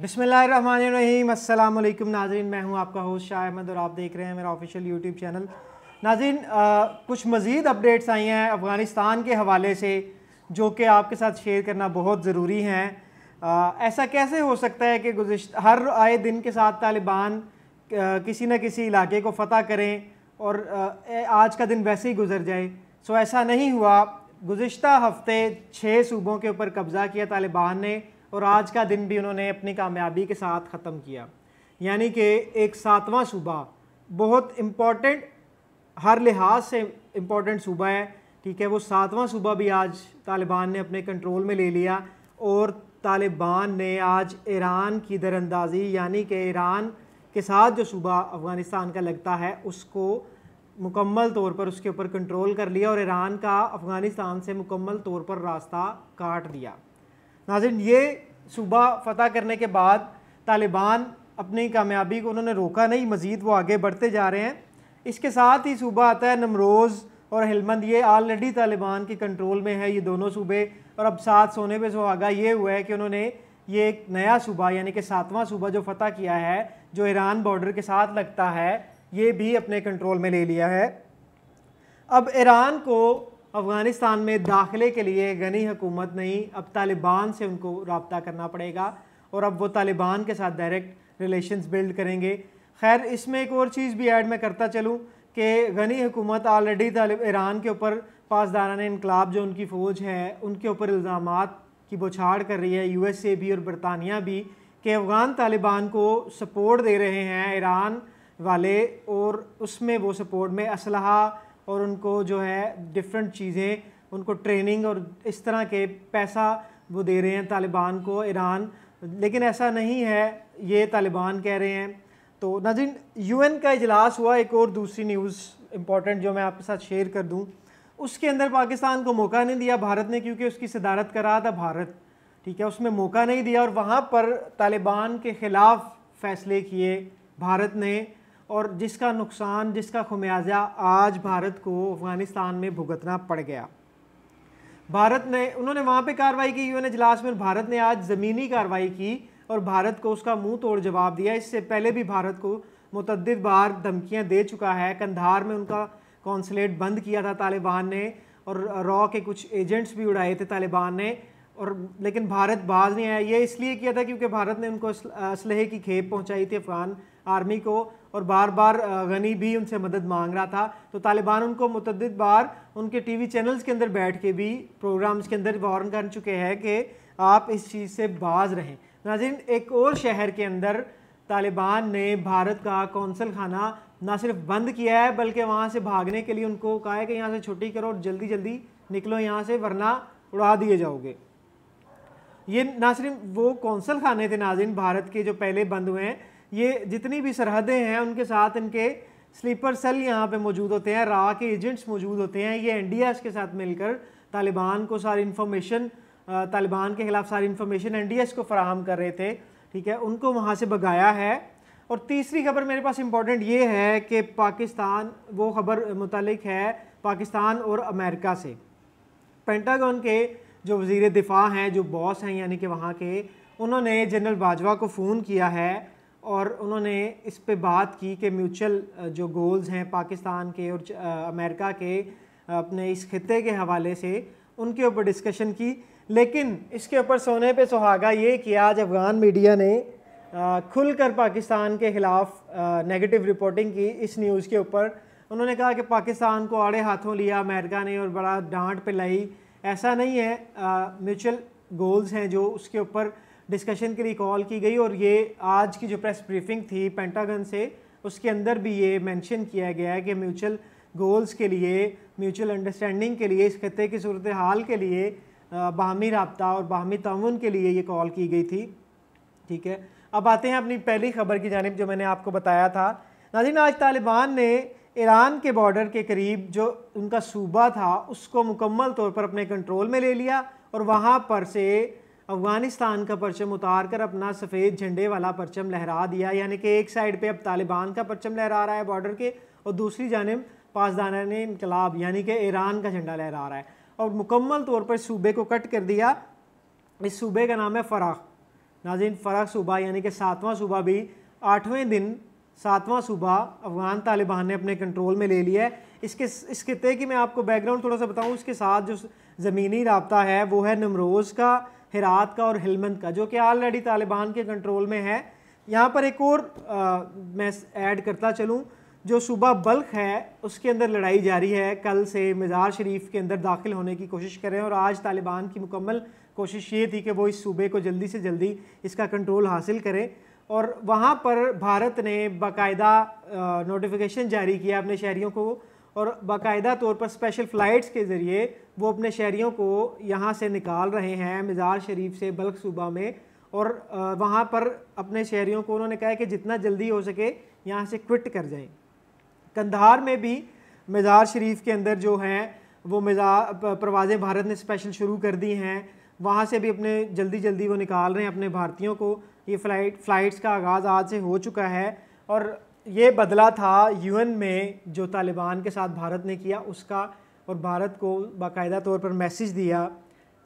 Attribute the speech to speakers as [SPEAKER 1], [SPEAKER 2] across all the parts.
[SPEAKER 1] बिसमीम अल्लाम नाजरीन मैं हूँ आपका होस्ट शाह अहमद और आप देख रहे हैं मेरा ऑफिशियल यूट्यूब चैनल नाजरीन कुछ मज़ीद अपडेट्स आई हैं अफ़गानिस्तान के हवाले से जो कि आपके साथ शेयर करना बहुत ज़रूरी हैं ऐसा कैसे हो सकता है कि गुज्त हर आए दिन के साथ तालिबान किसी न किसी इलाके को फ़तह करें और आ, आज का दिन वैसे ही गुजर जाए सो ऐसा नहीं हुआ गुज्त हफ्ते छः सूबों के ऊपर कब्ज़ा किया तालिबान ने और आज का दिन भी उन्होंने अपनी कामयाबी के साथ ख़त्म किया यानी कि एक सातवां सूबा बहुत इम्पॉर्टेंट हर लिहाज से इम्पॉर्टेंट सूबा है ठीक है वो सातवां सूबा भी आज तालिबान ने अपने कंट्रोल में ले लिया और तालिबान ने आज ईरान की दरअंदाजी यानी कि ईरान के साथ जो सूबा अफ़गानिस्तान का लगता है उसको मुकम्मल तौर पर उसके ऊपर कंट्रोल कर लिया और ईरान का अफ़गानिस्तान से मुकम्मल तौर पर रास्ता काट दिया नाजिन ये सूबा फ़तह करने के बाद तालिबान अपनी कामयाबी को उन्होंने रोका नहीं मज़ीद वो आगे बढ़ते जा रहे हैं इसके साथ ही सूबा आता है नमरोज़ और हेलमंद ये ऑलरेडी तालिबान के कंट्रोल में है ये दोनों सूबे और अब साथ सोने पे सुहागा ये हुआ है कि उन्होंने ये एक नया सूबा यानी कि सातवां सूबा जो फ़तह किया है जो ईरान बॉर्डर के साथ लगता है ये भी अपने कंट्रोल में ले लिया है अब ईरान को अफ़गानिस्तान में दाखिले के लिए गनी हुकूमत नहीं अब तालिबान से उनको रबता करना पड़ेगा और अब वो तालिबान के साथ डायरेक्ट रिलेशंस बिल्ड करेंगे खैर इसमें एक और चीज़ भी ऐड मैं करता चलूँ कि गनी हुकूमत ऑलरेडी ईरान के ऊपर पासदारान इनकलाब जो उनकी फ़ौज है उनके ऊपर इल्ज़ाम की बौछाड़ कर रही है यू एस ए भी और बरतानिया भी कि अफ़गान तालिबान को सपोर्ट दे रहे हैं ईरान वाले और उसमें वो सपोर्ट में असलहा और उनको जो है डिफरेंट चीज़ें उनको ट्रेनिंग और इस तरह के पैसा वो दे रहे हैं तालिबान को ईरान लेकिन ऐसा नहीं है ये तालिबान कह रहे हैं तो नाजिन यूएन का इजलास हुआ एक और दूसरी न्यूज़ इम्पॉर्टेंट जो मैं आपके साथ शेयर कर दूँ उसके अंदर पाकिस्तान को मौका नहीं दिया भारत ने क्योंकि उसकी सदारत कर रहा था भारत ठीक है उसमें मौका नहीं दिया और वहाँ पर तालिबान के ख़िलाफ़ फ़ैसले किए भारत ने और जिसका नुकसान जिसका खमियाजा आज भारत को अफ़गानिस्तान में भुगतना पड़ गया भारत ने उन्होंने वहाँ पे कार्रवाई की यूएन इजलास में भारत ने आज ज़मीनी कार्रवाई की और भारत को उसका मुंह तोड़ जवाब दिया इससे पहले भी भारत को मतद बार धमकियाँ दे चुका है कंधार में उनका कौंसलेट बंद किया था तालिबान ने और रॉ के कुछ एजेंट्स भी उड़ाए थे तालिबान ने और लेकिन भारत बाज नहीं आया ये इसलिए किया था क्योंकि भारत ने उनको असलहे की खेप पहुँचाई थी अफ़गान आर्मी को और बार बार गनी भी उनसे मदद मांग रहा था तो तालिबान उनको मतद बार उनके टी वी चैनल्स के अंदर बैठ के भी प्रोग्राम्स के अंदर वार्न कर चुके हैं कि आप इस चीज़ से बाज रहें नाजिन एक और शहर के अंदर तालिबान ने भारत का कौंसल खाना ना सिर्फ बंद किया है बल्कि वहाँ से भागने के लिए उनको कहा है कि यहाँ से छुट्टी करो और जल्दी जल्दी निकलो यहाँ से वरना उड़ा दिए जाओगे ये ना सिर्फ वो कौंसल खाने थे नाजिन भारत के जो पहले बंद हुए हैं ये जितनी भी सरहदें हैं उनके साथ इनके स्लीपर सेल यहाँ पे मौजूद होते हैं रा के एजेंट्स मौजूद होते हैं ये एनडीएस के साथ मिलकर तालिबान को सारी इन्फॉर्मेशन तालिबान के ख़िलाफ़ सारी इन्फॉर्मेशन एन को फ्राहम कर रहे थे ठीक है उनको वहाँ से भगाया है और तीसरी खबर मेरे पास इम्पॉर्टेंट ये है कि पाकिस्तान वो खबर मुतल है पाकिस्तान और अमेरिका से पेंटागन के जो वजीर दिफा हैं जो बॉस हैं यानी कि वहाँ के उन्होंने जनरल बाजवा को फ़ोन किया है और उन्होंने इस पे बात की कि म्यूचुअल जो गोल्स हैं पाकिस्तान के और अमेरिका के अपने इस खत्े के हवाले से उनके ऊपर डिस्कशन की लेकिन इसके ऊपर सोने पे सुहागा ये कि आज अफ़गान मीडिया ने खुलकर पाकिस्तान के ख़िलाफ़ नेगेटिव रिपोर्टिंग की इस न्यूज़ के ऊपर उन्होंने कहा कि पाकिस्तान को आड़े हाथों लिया अमेरिका ने और बड़ा डांट पे लाई ऐसा नहीं है म्यूचुअल गोल्स हैं जो उसके ऊपर डिस्कशन के लिए कॉल की गई और ये आज की जो प्रेस ब्रीफिंग थी पेंटागन से उसके अंदर भी ये मेंशन किया गया है कि म्यूचुअल गोल्स के लिए म्यूचुअल अंडरस्टैंडिंग के लिए इस खत्े की सूरत हाल के लिए बाहमी रबता और बाहमी ताउन के लिए ये कॉल की गई थी ठीक है अब आते हैं अपनी पहली खबर की जानब जो मैंने आपको बताया था नाजिन आज तालिबान ने ईरान के बॉर्डर के करीब जो उनका सूबा था उसको मुकम्मल तौर पर अपने कंट्रोल में ले लिया और वहाँ पर से अफ़गानिस्तान का परचम उतार कर अपना सफ़ेद झंडे वाला परचम लहरा दिया यानी कि एक साइड पे अब तालिबान का परचम लहरा रहा है बॉर्डर के और दूसरी जानब पासदाना ने इनकलाब यानी कि ईरान का झंडा लहरा रहा है और मुकम्मल तौर पर सूबे को कट कर दिया इस सूबे का नाम है फ़राख नाजिन फ़राख सूबा यानी कि सातवां सूबा भी आठवें दिन सातवां सूबा अफ़गान तालिबान ने अपने कंट्रोल में ले लिया है इसके इस खत्े की मैं आपको बैकग्राउंड थोड़ा सा बताऊँ इसके साथ जो ज़मीनी रबता है वो है नमरोज़ का हिरात का और हिलमंद का जो कि ऑलरेडी तालिबान के कंट्रोल में है यहाँ पर एक और आ, मैं ऐड करता चलूँ जो सूबा बल्ख है उसके अंदर लड़ाई जारी है कल से मज़ार शरीफ के अंदर दाखिल होने की कोशिश करें और आज तालिबान की मुकम्मल कोशिश ये थी कि वो इस सूबे को जल्दी से जल्दी इसका कंट्रोल हासिल करें और वहाँ पर भारत ने बाकायदा नोटिफिकेशन जारी किया अपने शहरीों को और बाकायदा तौर पर स्पेशल फ़्लाइट्स के ज़रिए वो अपने शहरीों को यहाँ से निकाल रहे हैं मज़ार शरीफ से बल्क सूबा में और वहाँ पर अपने शहरीों को उन्होंने कहा है कि जितना जल्दी हो सके यहाँ से क्विट कर जाएं कंधार में भी मज़ार शरीफ के अंदर जो हैं वो मिजार परवाज़ें भारत ने स्पेशल शुरू कर दी हैं वहाँ से भी अपने जल्दी जल्दी वो निकाल रहे हैं अपने भारतीयों को ये फ़्लाइट फ़्लाइट्स का आगाज़ आज से हो चुका है और ये बदला था यूएन में जो तालिबान के साथ भारत ने किया उसका और भारत को बाकायदा तौर पर मैसेज दिया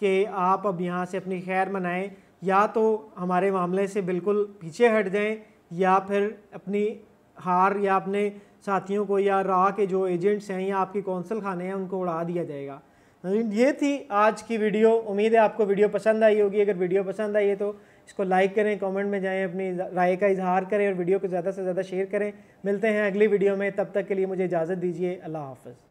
[SPEAKER 1] कि आप अब यहाँ से अपनी खैर मनाएं या तो हमारे मामले से बिल्कुल पीछे हट जाएं या फिर अपनी हार या अपने साथियों को या राह के जो एजेंट्स हैं या आपकी कौंसल खाने हैं उनको उड़ा दिया जाएगा ये थी आज की वीडियो उम्मीद है आपको वीडियो पसंद आई होगी अगर वीडियो पसंद आई है तो इसको लाइक करें कमेंट में जाएं अपनी राय का इजहार करें और वीडियो को ज़्यादा से ज़्यादा शेयर करें मिलते हैं अगली वीडियो में तब तक के लिए मुझे इजाज़त दीजिए अल्लाह हाफ़